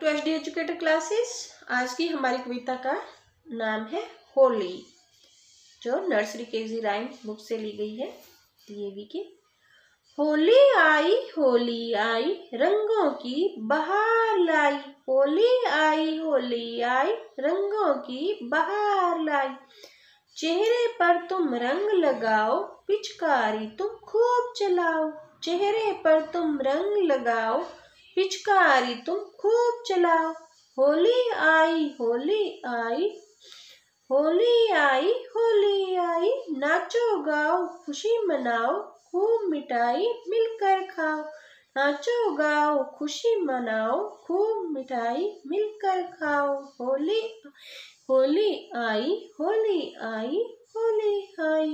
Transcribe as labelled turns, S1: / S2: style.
S1: to H D educator classes आज की हमारी कविता का नाम है होली जो नर्सरी के जी राइम बुक से ली गई है डीएवी की होली आई होली आई रंगों की बहार लाई होली आई होली आई रंगों की बहार लाई चेहरे पर तुम रंग लगाओ पिचकारी तुम खूब चलाओ चेहरे पर तुम रंग लगाओ पिचकारी तुम खूब चलाओ होली आई होली आई होली आई होली आई नाचो गाओ खुशी मनाओ खूब मिठाई मिलकर खाओ नाचो गाओ खुशी मनाओ खूब मिठाई मिलकर खाओ होली होली आई होली आई होली आई